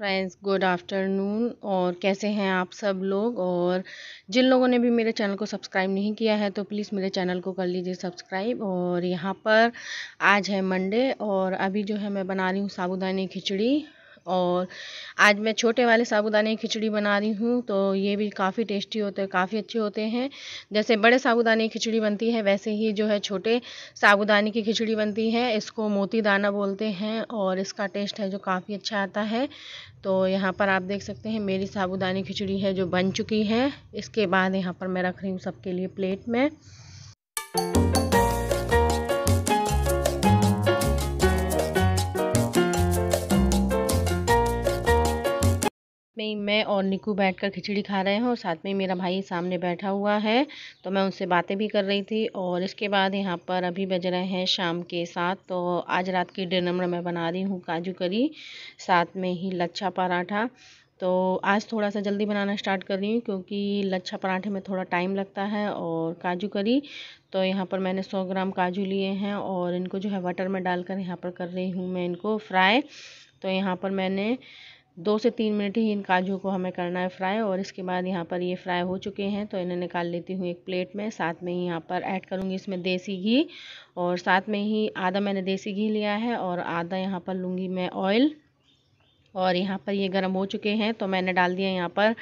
friends good afternoon और कैसे हैं आप सब लोग और जिन लोगों ने भी मेरे चैनल को सब्सक्राइब नहीं किया है तो प्लीज़ मेरे चैनल को कर लीजिए सब्सक्राइब और यहाँ पर आज है मंडे और अभी जो है मैं बना रही हूँ साबुदानी खिचड़ी और आज मैं छोटे वाले साबूदाने की खिचड़ी बना रही हूँ तो ये भी काफ़ी टेस्टी होते हैं काफ़ी अच्छे होते हैं जैसे बड़े साबूदाने की खिचड़ी बनती है वैसे ही जो है छोटे साबूदाने की खिचड़ी बनती है इसको मोती दाना बोलते हैं और इसका टेस्ट है जो काफ़ी अच्छा आता है तो यहाँ पर आप देख सकते हैं मेरी साबूदानी खिचड़ी है जो बन चुकी है इसके बाद यहाँ पर मैं रख रही हूँ सबके लिए प्लेट में में मैं और निकू बैठकर खिचड़ी खा रहे हैं और साथ में मेरा भाई सामने बैठा हुआ है तो मैं उनसे बातें भी कर रही थी और इसके बाद यहाँ पर अभी बज रहे हैं शाम के साथ तो आज रात की डिनर में मैं बना रही हूँ काजू करी साथ में ही लच्छा पराठा तो आज थोड़ा सा जल्दी बनाना स्टार्ट कर रही हूँ क्योंकि लच्छा पराठे में थोड़ा टाइम लगता है और काजू करी तो यहाँ पर मैंने 100 ग्राम काजू लिए हैं और इनको जो है वाटर में डालकर यहाँ पर कर रही हूँ मैं इनको फ्राई तो यहाँ पर मैंने दो से तीन मिनट ही इन काजू को हमें करना है फ्राई और इसके बाद यहाँ पर ये फ्राई हो चुके हैं तो इन्हें निकाल लेती हूँ एक प्लेट में साथ में ही यहाँ पर ऐड करूँगी इसमें देसी घी और साथ में ही आधा मैंने देसी घी लिया है और आधा यहाँ पर लूँगी मैं ऑयल और यहाँ पर ये गर्म हो चुके हैं तो मैंने डाल दिया यहाँ पर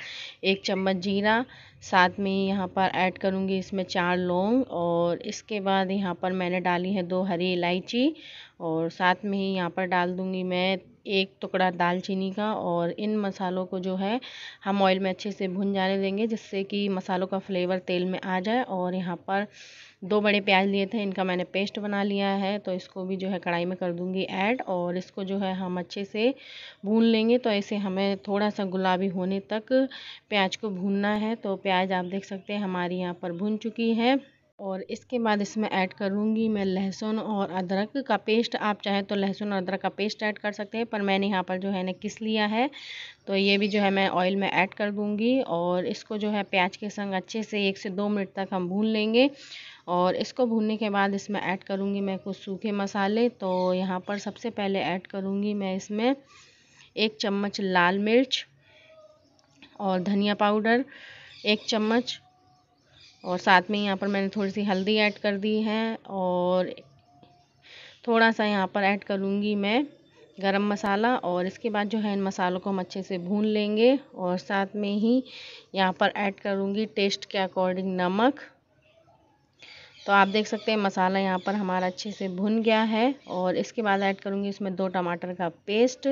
एक चम्मच जीरा साथ में यहाँ पर ऐड करूँगी इसमें चार लौंग और इसके बाद यहाँ पर मैंने डाली है दो हरी इलायची और साथ में ही यहाँ पर डाल दूँगी मैं एक टुकड़ा दालचीनी का और इन मसालों को जो है हम ऑयल में अच्छे से भुन जाने देंगे जिससे कि मसालों का फ्लेवर तेल में आ जाए और यहाँ पर दो बड़े प्याज लिए थे इनका मैंने पेस्ट बना लिया है तो इसको भी जो है कढ़ाई में कर दूंगी ऐड और इसको जो है हम अच्छे से भून लेंगे तो ऐसे हमें थोड़ा सा गुलाबी होने तक प्याज को भूनना है तो प्याज आप देख सकते हैं हमारी यहाँ पर भून चुकी है और इसके बाद इसमें ऐड करूँगी मैं लहसुन और अदरक का पेस्ट आप चाहें तो लहसुन और अदरक का पेस्ट ऐड कर सकते हैं पर मैंने यहाँ पर जो है ना किस लिया है तो ये भी जो है मैं ऑयल में ऐड कर दूँगी और इसको जो है प्याज के संग अच्छे से एक से दो मिनट तक हम भून लेंगे और इसको भूनने के बाद इसमें ऐड करूँगी मैं कुछ सूखे मसाले तो यहाँ पर सबसे पहले ऐड करूँगी मैं इसमें एक चम्मच लाल मिर्च और धनिया पाउडर एक चम्मच और साथ में यहाँ पर मैंने थोड़ी सी हल्दी ऐड कर दी है और थोड़ा सा यहाँ पर ऐड करूँगी मैं गरम मसाला और इसके बाद जो है इन मसालों को हम अच्छे से भून लेंगे और साथ में ही यहाँ पर ऐड करूँगी टेस्ट के अकॉर्डिंग नमक तो आप देख सकते हैं मसाला यहाँ पर हमारा अच्छे से भुन गया है और इसके बाद ऐड करूँगी इसमें दो टमाटर का पेस्ट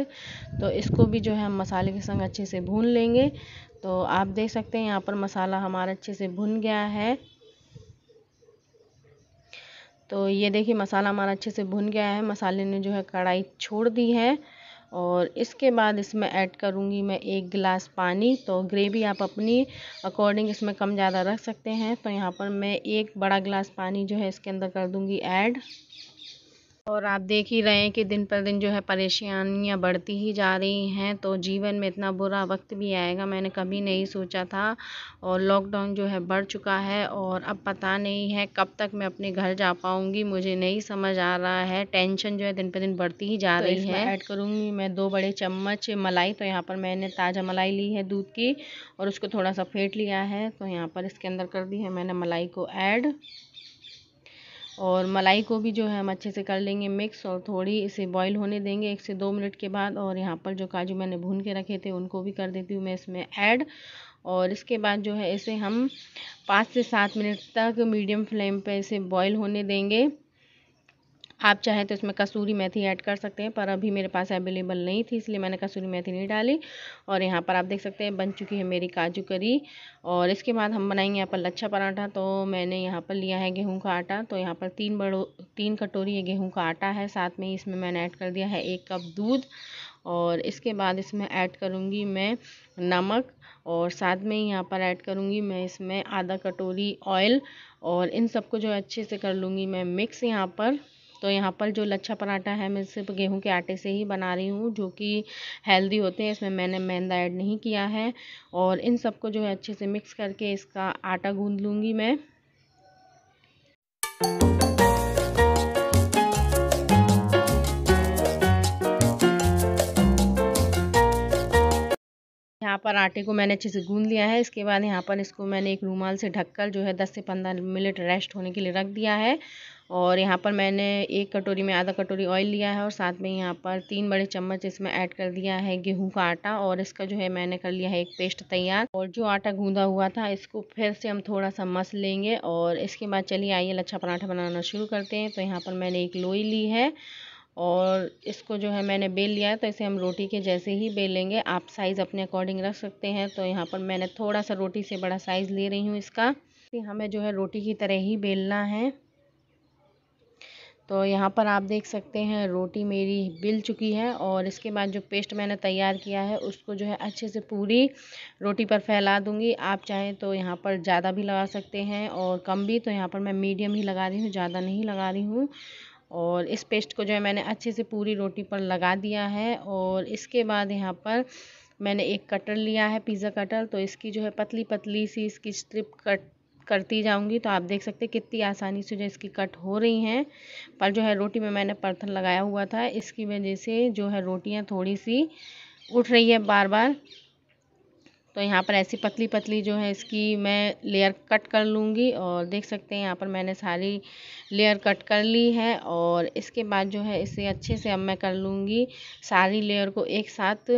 तो इसको भी जो है हम मसाले के संग अच्छे से भून लेंगे तो आप देख सकते हैं यहाँ पर मसाला हमारा अच्छे से भुन गया है तो ये देखिए मसाला हमारा अच्छे से भुन गया है मसाले ने जो है कढ़ाई छोड़ दी है और इसके बाद इसमें ऐड करूँगी मैं एक गिलास पानी तो ग्रेवी आप अपनी अकॉर्डिंग इसमें कम ज़्यादा रख सकते हैं तो यहाँ पर मैं एक बड़ा गिलास पानी जो है इसके अंदर कर दूँगी ऐड और आप देख ही रहे हैं कि दिन पर दिन जो है परेशानियां बढ़ती ही जा रही हैं तो जीवन में इतना बुरा वक्त भी आएगा मैंने कभी नहीं सोचा था और लॉकडाउन जो है बढ़ चुका है और अब पता नहीं है कब तक मैं अपने घर जा पाऊंगी मुझे नहीं समझ आ रहा है टेंशन जो है दिन पर दिन बढ़ती ही जा तो रही है ऐड करूँगी मैं दो बड़े चम्मच मलाई तो यहाँ पर मैंने ताज़ा मलाई ली है दूध की और उसको थोड़ा सा फेंट लिया है तो यहाँ पर इसके अंदर कर दी है मैंने मलाई को ऐड और मलाई को भी जो है हम अच्छे से कर लेंगे मिक्स और थोड़ी इसे बॉईल होने देंगे एक से दो मिनट के बाद और यहाँ पर जो काजू मैंने भून के रखे थे उनको भी कर देती हूँ मैं इसमें ऐड और इसके बाद जो है इसे हम पाँच से सात मिनट तक मीडियम फ्लेम पे इसे बॉईल होने देंगे आप चाहें तो इसमें कसूरी मेथी ऐड कर सकते हैं पर अभी मेरे पास अवेलेबल नहीं थी इसलिए मैंने कसूरी मेथी नहीं डाली और यहाँ पर आप देख सकते हैं बन चुकी है मेरी काजू करी और इसके बाद हम बनाएंगे यहाँ पर लच्छा पराठा तो मैंने यहाँ पर लिया है गेहूँ का आटा तो यहाँ पर तीन बड़ो तीन कटोरी गेहूँ का आटा है साथ में इसमें मैंने ऐड कर दिया है एक कप दूध और इसके बाद इसमें ऐड करूँगी मैं नमक और साथ में ही यहाँ पर ऐड करूँगी मैं इसमें आधा कटोरी ऑयल और इन सबको जो है अच्छे से कर लूँगी मैं मिक्स यहाँ पर तो यहाँ पर जो लच्छा पराठा है मैं सिर्फ गेहूँ के आटे से ही बना रही हूँ जो कि हेल्दी होते हैं इसमें मैंने मैदा ऐड नहीं किया है और इन सबको जो है अच्छे से मिक्स करके इसका आटा गूँध लूँगी मैं यहाँ पर आटे को मैंने अच्छे से गूंद लिया है इसके बाद यहाँ पर इसको मैंने एक रूमाल से ढककर जो है 10 से 15 मिनट रेस्ट होने के लिए रख दिया है और यहाँ पर मैंने एक कटोरी में आधा कटोरी ऑयल लिया है और साथ में यहाँ पर तीन बड़े चम्मच इसमें ऐड कर दिया है गेहूं का आटा और इसका जो है मैंने कर लिया है एक पेस्ट तैयार और जो आटा गूंदा हुआ था इसको फिर से हम थोड़ा सा मस लेंगे और इसके बाद चलिए आइए लच्छा पराठा बनाना शुरू करते हैं तो यहाँ पर मैंने एक लोई ली है और इसको जो है मैंने बेल लिया है तो इसे हम रोटी के जैसे ही बेलेंगे आप साइज़ अपने अकॉर्डिंग रख सकते हैं तो यहाँ पर मैंने थोड़ा सा रोटी से बड़ा साइज़ ले रही हूँ इसका हमें जो है रोटी की तरह ही बेलना है तो यहाँ पर आप देख सकते हैं रोटी मेरी बिल चुकी है और इसके बाद जो पेस्ट मैंने तैयार किया है उसको जो है अच्छे से पूरी रोटी पर फैला दूँगी आप चाहें तो यहाँ पर ज़्यादा भी लगा सकते हैं और कम भी तो यहाँ पर मैं मीडियम ही लगा रही हूँ ज़्यादा नहीं लगा रही हूँ और इस पेस्ट को जो है मैंने अच्छे से पूरी रोटी पर लगा दिया है और इसके बाद यहाँ पर मैंने एक कटर लिया है पिज़्ज़ा कटर तो इसकी जो है पतली पतली सी इसकी स्ट्रिप कट करती जाऊंगी तो आप देख सकते हैं कितनी आसानी से जो इसकी कट हो रही हैं पर जो है रोटी में मैंने पर्थन लगाया हुआ था इसकी वजह से जो है रोटियां थोड़ी सी उठ रही है बार बार तो यहाँ पर ऐसी पतली पतली जो है इसकी मैं लेयर कट कर लूँगी और देख सकते हैं यहाँ पर मैंने सारी लेयर कट कर ली है और इसके बाद जो है इसे अच्छे से अब मैं कर लूँगी सारी लेयर को एक साथ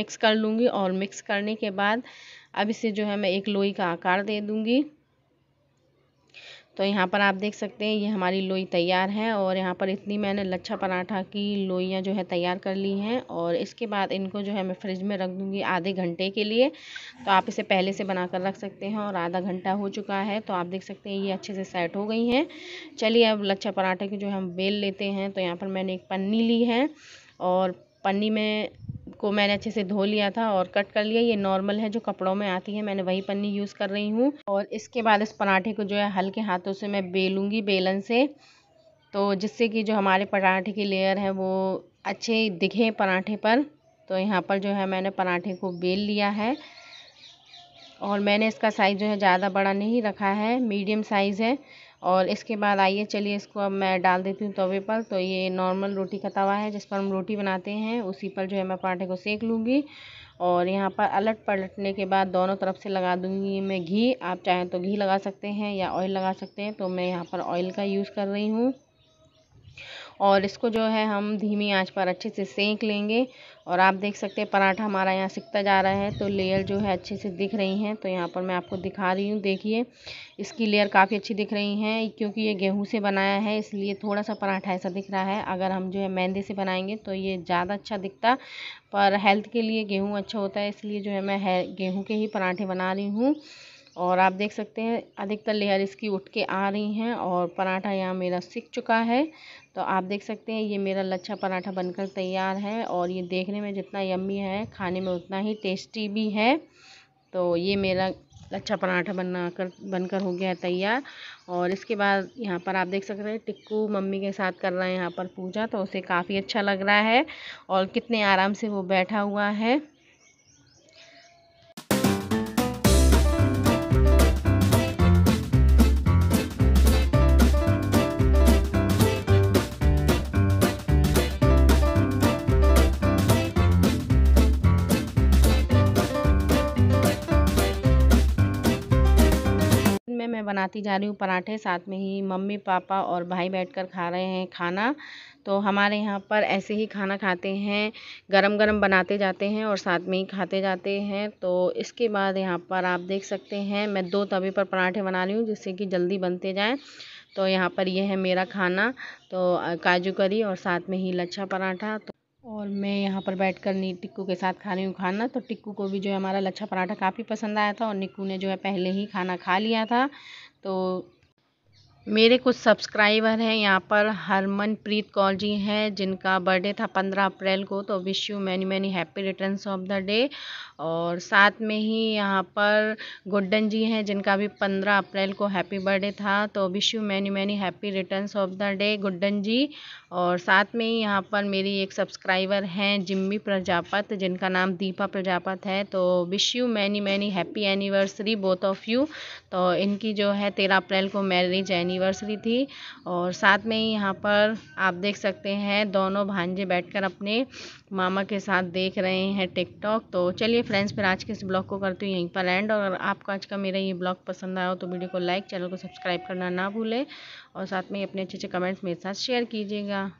मिक्स कर लूँगी और मिक्स करने के बाद अब इसे जो है मैं एक लोई का आकार दे दूँगी तो यहाँ पर आप देख सकते हैं ये हमारी लोई तैयार है और यहाँ पर इतनी मैंने लच्छा पराठा की लोइयाँ जो है तैयार कर ली हैं और इसके बाद इनको जो है मैं फ्रिज में रख दूँगी आधे घंटे के लिए तो आप इसे पहले से बना कर रख सकते हैं और आधा घंटा हो चुका है तो आप देख सकते हैं ये अच्छे से सेट हो गई हैं चलिए अब लच्छा पराठे की जो है हम बेल लेते हैं तो यहाँ पर मैंने एक पन्नी ली है और पन्नी में को मैंने अच्छे से धो लिया था और कट कर लिया ये नॉर्मल है जो कपड़ों में आती है मैंने वही पन्नी यूज़ कर रही हूँ और इसके बाद इस पराठे को जो है हल्के हाथों से मैं बेलूँगी बेलन से तो जिससे कि जो हमारे पराठे की लेयर है वो अच्छे दिखे पराठे पर तो यहाँ पर जो है मैंने पराठे को बेल लिया है और मैंने इसका साइज़ जो है ज़्यादा बड़ा नहीं रखा है मीडियम साइज़ है और इसके बाद आइए चलिए इसको अब मैं डाल देती हूँ तवे पर तो ये नॉर्मल रोटी का तवा है जिस पर हम रोटी बनाते हैं उसी पर जो है मैं पराठे को सेक लूँगी और यहाँ पर अलट पलटने के बाद दोनों तरफ से लगा दूँगी मैं घी आप चाहें तो घी लगा सकते हैं या ऑयल लगा सकते हैं तो मैं यहाँ पर ऑयल का यूज़ कर रही हूँ और इसको जो है हम धीमी आंच पर अच्छे से सेंक लेंगे और आप देख सकते हैं पराठा हमारा यहाँ सिकता जा रहा है तो लेयर जो है अच्छे से दिख रही हैं तो यहाँ पर मैं आपको दिखा रही हूँ देखिए इसकी लेयर काफ़ी अच्छी दिख रही हैं क्योंकि ये गेहूँ से बनाया है इसलिए थोड़ा सा पराठा ऐसा दिख रहा है अगर हम जो है मैदे से बनाएंगे तो ये ज़्यादा अच्छा दिखता पर हेल्थ के लिए गेहूँ अच्छा होता है इसलिए जो है मैं गेहूँ के ही पराठे बना रही हूँ और आप देख सकते हैं अधिकतर लेयर इसकी उठ के आ रही हैं और पराठा यहाँ मेरा सीख चुका है तो आप देख सकते हैं ये मेरा लच्छा पराठा बनकर तैयार है और ये देखने में जितना यम्मी है खाने में उतना ही टेस्टी भी है तो ये मेरा लच्छा पराठा बना कर बनकर हो गया है तैयार और इसके बाद यहाँ पर आप देख सकते हैं टिक्कू मम्मी के साथ कर रहा है यहाँ पर पूजा तो उसे काफ़ी अच्छा लग रहा है और कितने आराम से वो बैठा हुआ है बनाती जा रही हूँ पराठे साथ में ही मम्मी पापा और भाई बैठकर खा रहे हैं खाना तो हमारे यहाँ पर ऐसे ही खाना खाते हैं गरम गरम बनाते जाते हैं और साथ में ही खाते जाते हैं तो इसके बाद यहाँ पर आप देख सकते हैं मैं दो तवे पर पराठे बना रही हूँ जिससे कि जल्दी बनते जाएँ तो यहाँ पर यह है मेरा खाना तो काजू करी और साथ में ही लच्छा पराठा तो और मैं यहाँ पर बैठकर कर टिक्कू के साथ खा रही हूँ खाना तो टिक्कू को भी जो है हमारा लच्छा पराठा काफ़ी पसंद आया था और निक्कू ने जो है पहले ही खाना खा लिया था 都。मेरे कुछ सब्सक्राइबर हैं यहाँ पर हरमनप्रीत कौर जी हैं जिनका बर्थडे था पंद्रह अप्रैल को तो wish you many many happy return of the day और साथ में ही यहाँ पर गुड्डन जी हैं जिनका भी पंद्रह अप्रैल को हैप्पी बर्थडे था तो wish you many many happy return of the day Guddan ji और साथ में ही यहाँ पर मेरी एक सब्सक्राइबर हैं जिम्मी प्रजापत जिनका नाम दीपा प्रजापत है तो wish you many many happy anniversary both of you तो इनकी जो है तेरह अप्रैल को मैरिज एनी एनिवर्सरी थी और साथ में ही यहाँ पर आप देख सकते हैं दोनों भांजे बैठकर अपने मामा के साथ देख रहे हैं टिकटॉक तो चलिए फ्रेंड्स फिर आज के इस ब्लॉग को करती हूँ यहीं पर एंड और आपको आज का मेरा ये ब्लॉग पसंद आया हो तो वीडियो को लाइक चैनल को सब्सक्राइब करना ना भूलें और साथ में अपने अच्छे अच्छे कमेंट्स मेरे साथ शेयर कीजिएगा